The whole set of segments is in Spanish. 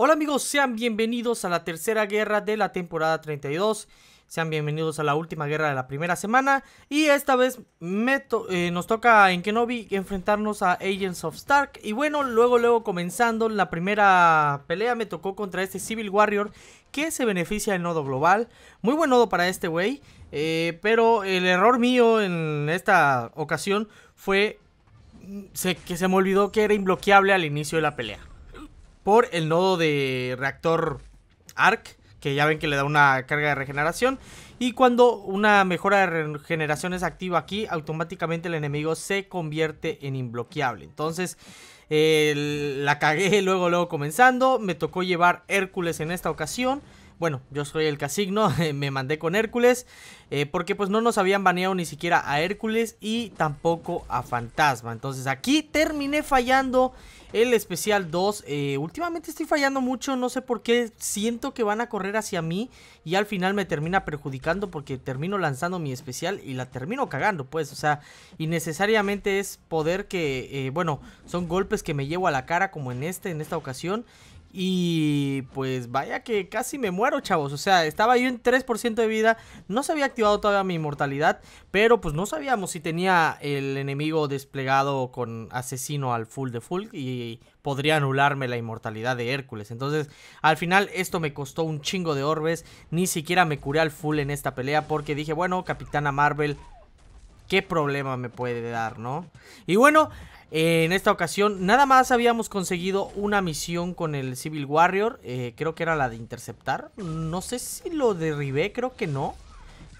Hola amigos, sean bienvenidos a la tercera guerra de la temporada 32. Sean bienvenidos a la última guerra de la primera semana. Y esta vez eh, nos toca en Kenobi enfrentarnos a Agents of Stark. Y bueno, luego, luego comenzando la primera pelea me tocó contra este Civil Warrior que se beneficia del nodo global. Muy buen nodo para este güey. Eh, pero el error mío en esta ocasión fue mm, que se me olvidó que era imbloqueable al inicio de la pelea por el nodo de reactor ARC, que ya ven que le da una carga de regeneración. Y cuando una mejora de regeneración es activa aquí, automáticamente el enemigo se convierte en imbloqueable. Entonces, la cagué luego, luego comenzando. Me tocó llevar Hércules en esta ocasión bueno, yo soy el casigno, eh, me mandé con Hércules, eh, porque pues no nos habían baneado ni siquiera a Hércules y tampoco a Fantasma. Entonces aquí terminé fallando el especial 2. Eh, últimamente estoy fallando mucho, no sé por qué, siento que van a correr hacia mí y al final me termina perjudicando porque termino lanzando mi especial y la termino cagando, pues, o sea, innecesariamente es poder que, bueno, son golpes que me llevo a la cara como en este, en esta ocasión y pues vaya que casi me muero, chavos. O sea, estaba yo en 3% de vida. No se había activado todavía mi inmortalidad. Pero pues no sabíamos si tenía el enemigo desplegado con asesino al full de full. Y podría anularme la inmortalidad de Hércules. Entonces, al final esto me costó un chingo de orbes. Ni siquiera me curé al full en esta pelea. Porque dije, bueno, Capitana Marvel qué problema me puede dar, ¿no? Y bueno, eh, en esta ocasión nada más habíamos conseguido una misión con el Civil Warrior, eh, creo que era la de interceptar, no sé si lo derribé, creo que no.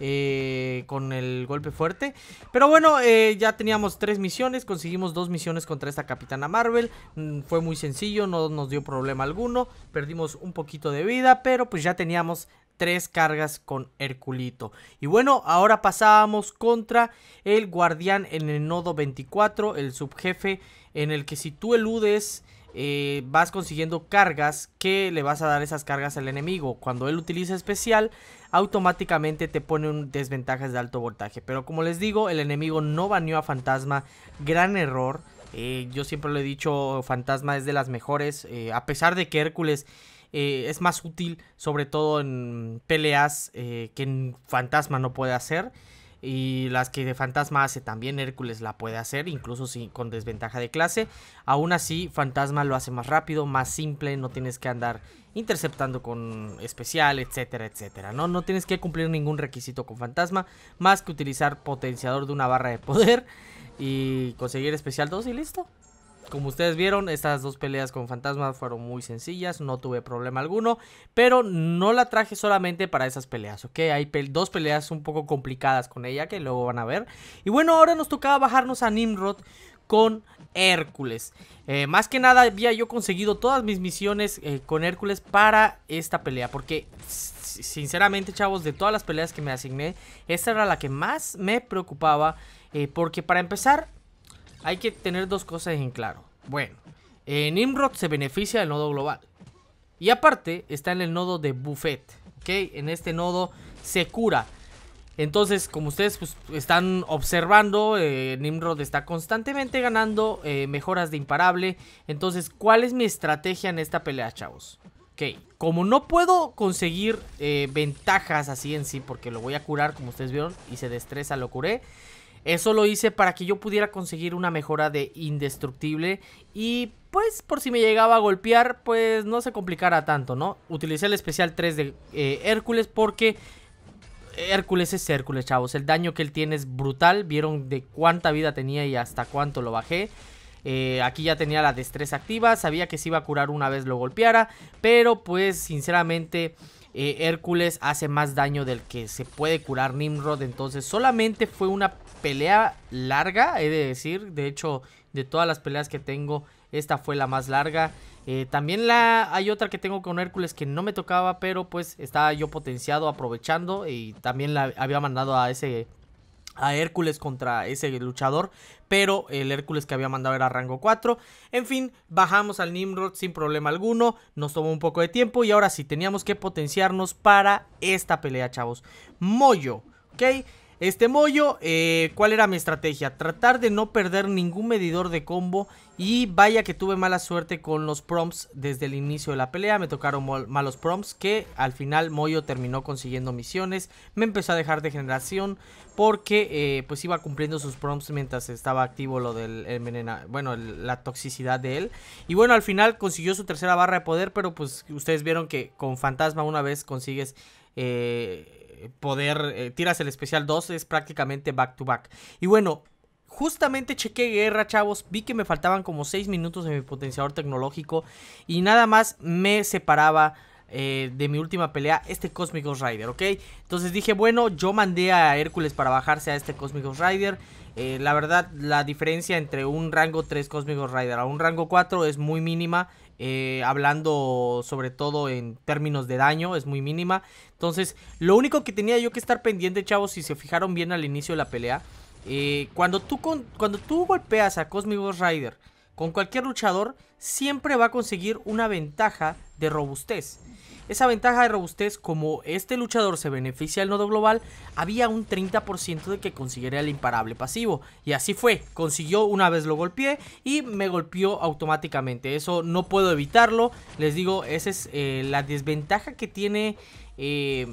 Eh, con el golpe fuerte. Pero bueno, ya teníamos tres misiones, conseguimos dos misiones contra esta Capitana Marvel. Mm, fue muy sencillo, no nos dio problema alguno, perdimos un poquito de vida, pero pues ya teníamos tres cargas con Herculito. Y bueno, ahora pasábamos contra el guardián en el nodo 24, el subjefe, en el que si tú eludes... Eh, vas consiguiendo cargas que le vas a dar esas cargas al enemigo. Cuando él utiliza especial, automáticamente te pone un desventajas de alto voltaje. Pero como les digo, el enemigo no baneó a Fantasma. Gran error. Eh, yo siempre lo he dicho, Fantasma es de las mejores. Eh, a pesar de que Hércules eh, es más útil, sobre todo en peleas eh, que en Fantasma no puede hacer. Y las que de Fantasma hace también Hércules la puede hacer, incluso si, con desventaja de clase. Aún así, Fantasma lo hace más rápido, más simple, no tienes que andar interceptando con especial, etcétera, etcétera. No, no tienes que cumplir ningún requisito con Fantasma, más que utilizar potenciador de una barra de poder y conseguir especial 2 y listo. Como ustedes vieron, estas dos peleas con fantasmas fueron muy sencillas, no tuve problema alguno, pero no la traje solamente para esas peleas, ¿ok? Hay dos peleas un poco complicadas con ella que luego van a ver. Y bueno, ahora nos tocaba bajarnos a Nimrod con Hércules. Eh, más que nada había yo conseguido todas mis misiones eh, con Hércules para esta pelea, porque sinceramente chavos, de todas las peleas que me asigné, esta era la que más me preocupaba, eh, porque para empezar hay que tener dos cosas en claro. Bueno, Nimrod se beneficia del nodo global. Y aparte está en el nodo de Buffet. ¿Ok? En este nodo se cura. Entonces, como ustedes pues, están observando, eh, Nimrod está constantemente ganando eh, mejoras de imparable. Entonces, ¿cuál es mi estrategia en esta pelea, chavos? Ok, como no puedo conseguir eh, ventajas así en sí, porque lo voy a curar, como ustedes vieron, y se destreza, lo curé. Eso lo hice para que yo pudiera conseguir una mejora de indestructible y pues por si me llegaba a golpear pues no se complicara tanto, ¿no? Utilicé el especial 3 de eh, Hércules porque Hércules es Hércules, chavos. El daño que él tiene es brutal. Vieron de cuánta vida tenía y hasta cuánto lo bajé. Eh, aquí ya tenía la destreza activa, sabía que se iba a curar una vez lo golpeara, pero pues sinceramente eh, Hércules hace más daño del que se puede curar Nimrod. Entonces solamente fue una pelea larga, he de decir. De hecho, de todas las peleas que tengo, esta fue la más larga. Eh, también la, hay otra que tengo con Hércules que no me tocaba, pero pues estaba yo potenciado aprovechando y también la había mandado a ese a Hércules contra ese luchador, pero el Hércules que había mandado era rango 4. En fin, bajamos al Nimrod sin problema alguno, nos tomó un poco de tiempo y ahora sí, teníamos que potenciarnos para esta pelea, chavos. Mollo, ¿ok? Este mollo, eh, ¿cuál era mi estrategia? Tratar de no perder ningún medidor de combo y vaya que tuve mala suerte con los prompts desde el inicio de la pelea, me tocaron malos prompts que al final Moyo terminó consiguiendo misiones, me empezó a dejar de generación porque eh, pues iba cumpliendo sus prompts mientras estaba activo lo del envenena, bueno, la toxicidad de él. Y bueno, al final consiguió su tercera barra de poder, pero pues ustedes vieron que con Fantasma una vez consigues... Eh, eh, poder, eh, tiras el especial 2, es prácticamente back to back. Y bueno, justamente chequé guerra, chavos, vi que me faltaban como 6 minutos de mi potenciador tecnológico y nada más me separaba eh, de mi última pelea este Cósmico Rider, ¿ok? Entonces dije, bueno, yo mandé a Hércules para bajarse a este Cósmico Rider. la verdad, la diferencia entre un rango 3 Cósmico Rider a un rango 4 es muy mínima. Eh, hablando sobre todo en términos de daño, es muy mínima. Entonces, lo único que tenía yo que estar pendiente, chavos, si se fijaron bien al inicio de la pelea, eh, cuando, tú con, cuando tú golpeas a Cosmic Rider con cualquier luchador, siempre va a conseguir una ventaja de robustez. Esa ventaja de robustez, como este luchador se beneficia del nodo global, había un 30% de que consiguiera el imparable pasivo. Y así fue, consiguió una vez lo golpeé y me golpeó automáticamente. Eso no puedo evitarlo, les digo, esa es eh, la desventaja que tiene eh,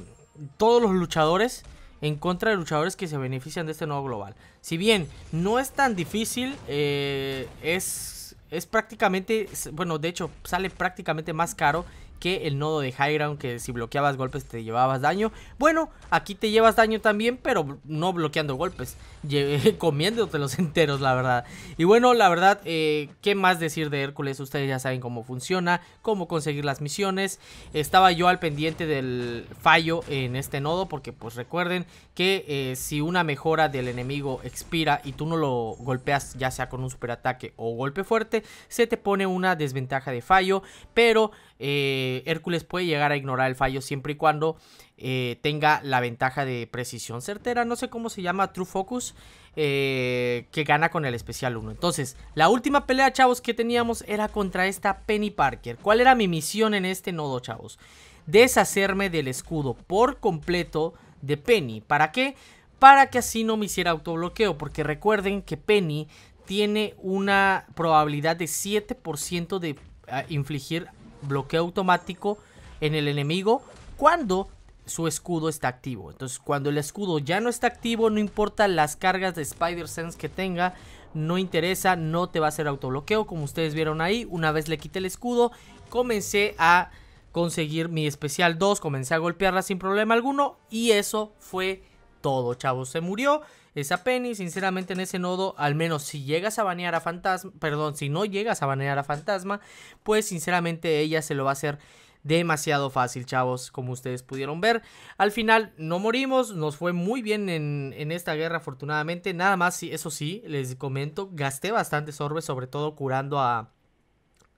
todos los luchadores en contra de luchadores que se benefician de este nodo global. Si bien no es tan difícil, eh, es, es prácticamente, bueno, de hecho, sale prácticamente más caro que el nodo de high ground que si bloqueabas golpes te llevabas daño. Bueno, aquí te llevas daño también, pero no bloqueando golpes, comiéndote los enteros, la verdad. Y bueno, la verdad, eh, ¿qué más decir de Hércules? Ustedes ya saben cómo funciona, cómo conseguir las misiones. Estaba yo al pendiente del fallo en este nodo, porque pues recuerden que eh, si una mejora del enemigo expira y tú no lo golpeas, ya sea con un superataque o golpe fuerte, se te pone una desventaja de fallo, pero... Eh, eh, Hércules puede llegar a ignorar el fallo siempre y cuando eh, tenga la ventaja de precisión certera, no sé cómo se llama, True Focus, eh, que gana con el especial 1. Entonces, la última pelea, chavos, que teníamos era contra esta Penny Parker. ¿Cuál era mi misión en este nodo, chavos? Deshacerme del escudo por completo de Penny. ¿Para qué? Para que así no me hiciera autobloqueo, porque recuerden que Penny tiene una probabilidad de 7% de ah, infligir bloqueo automático en el enemigo cuando su escudo está activo. Entonces, cuando el escudo ya no está activo, no importa las cargas de Spider Sense que tenga, no interesa, no te va a hacer autobloqueo. Como ustedes vieron ahí, una vez le quité el escudo, comencé a conseguir mi especial 2, comencé a golpearla sin problema alguno y eso fue todo, chavos. Se murió esa Penny, sinceramente en ese nodo, al menos si llegas a banear a Fantasma, perdón, si no llegas a banear a Fantasma, pues sinceramente ella se lo va a hacer demasiado fácil, chavos, como ustedes pudieron ver. Al final no morimos, nos fue muy bien en, en, esta guerra afortunadamente. Nada más, eso sí, les comento, gasté bastantes orbes, sobre todo curando a,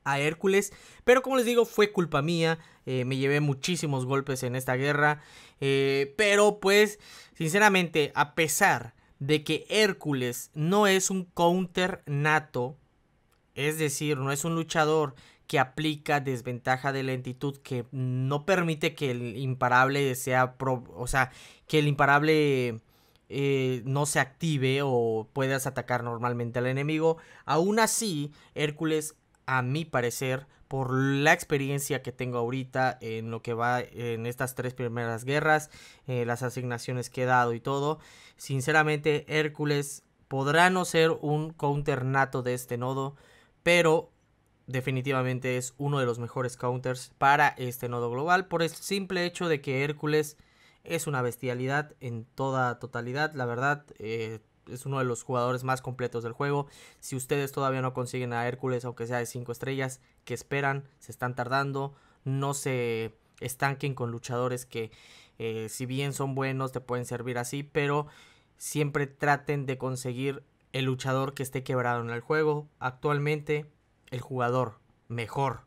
a Hércules. Pero como les digo, fue culpa mía. Eh, me llevé muchísimos golpes en esta guerra. Eh, pero pues, sinceramente, a pesar de que Hércules no es un counter nato, es decir, no es un luchador que aplica desventaja de lentitud que no permite que el imparable sea, o sea, que el imparable eh, no se active o puedas atacar normalmente al enemigo. Aún así, Hércules a mi parecer, por la experiencia que tengo ahorita en lo que va en estas tres primeras guerras, eh, las asignaciones que he dado y todo, sinceramente Hércules podrá no ser un counter nato de este nodo, pero definitivamente es uno de los mejores counters para este nodo global por el simple hecho de que Hércules es una bestialidad en toda totalidad, la verdad. Eh, es uno de los jugadores más completos del juego. Si ustedes todavía no consiguen a Hércules, aunque sea de 5 estrellas, que esperan, se están tardando, no se estanquen con luchadores que eh, si bien son buenos, te pueden servir así, pero siempre traten de conseguir el luchador que esté quebrado en el juego. Actualmente, el jugador mejor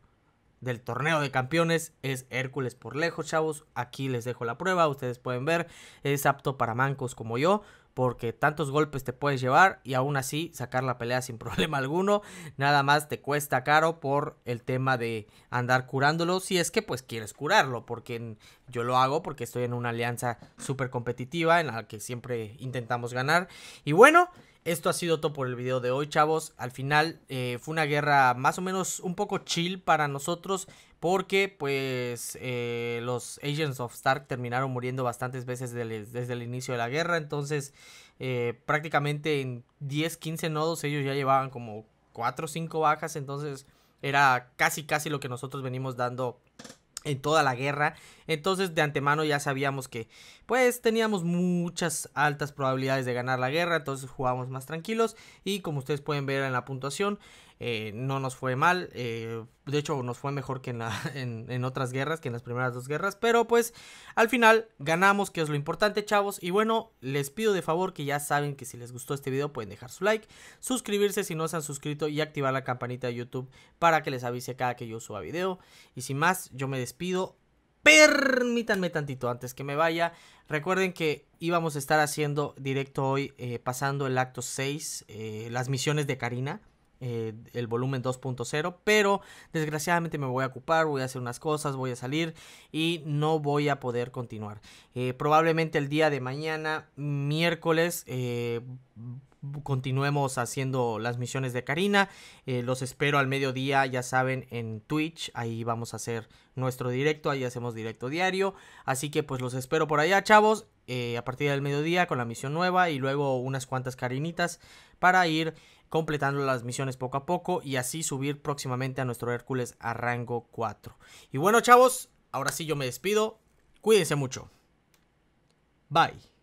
del torneo de campeones es Hércules por lejos, chavos. Aquí les dejo la prueba, ustedes pueden ver, es apto para mancos como yo, porque tantos golpes te puedes llevar y aún así sacar la pelea sin problema alguno. Nada más te cuesta caro por el tema de andar curándolo, si es que pues quieres curarlo, porque yo lo hago porque estoy en una alianza súper competitiva en la que siempre intentamos ganar. Y bueno, esto ha sido todo por el video de hoy, chavos. Al final eh, fue una guerra más o menos un poco chill para nosotros porque pues eh, los Agents of Stark terminaron muriendo bastantes veces e, desde, el inicio de la guerra, entonces eh, prácticamente en 10, 15 nodos ellos ya llevaban como 4 o 5 bajas, entonces era casi casi lo que nosotros venimos dando en toda la guerra. Entonces de antemano ya sabíamos que pues teníamos muchas altas probabilidades de ganar la guerra. Entonces jugamos más tranquilos. Y como ustedes pueden ver en la puntuación, eh, no nos fue mal, eh, de hecho nos fue mejor que en, otras guerras, que en las primeras dos guerras, pero pues al final ganamos, que es lo importante chavos, y bueno, les pido de favor que ya saben que si les gustó este video pueden dejar su like, suscribirse si no se han suscrito y activar la campanita de YouTube para que les avise cada que yo suba video, y sin más, yo me despido, permítanme tantito antes que me vaya. Recuerden que íbamos a estar haciendo directo hoy, eh, pasando el acto 6, las misiones de Karina. Eh, el volumen 2.0, pero desgraciadamente me voy a ocupar, voy a hacer unas cosas, voy a salir y no voy a poder continuar. Eh, probablemente el día de mañana, miércoles, eh, continuemos haciendo las misiones de Karina. los espero al mediodía, ya saben, en Twitch, ahí vamos a hacer nuestro directo, ahí hacemos directo diario, así que pues los espero por allá, chavos. a partir del mediodía con la misión nueva y luego unas cuantas carinitas para ir completando las misiones poco a poco y así subir próximamente a nuestro Hércules a rango 4. Y bueno chavos, ahora sí yo me despido, cuídense mucho. Bye.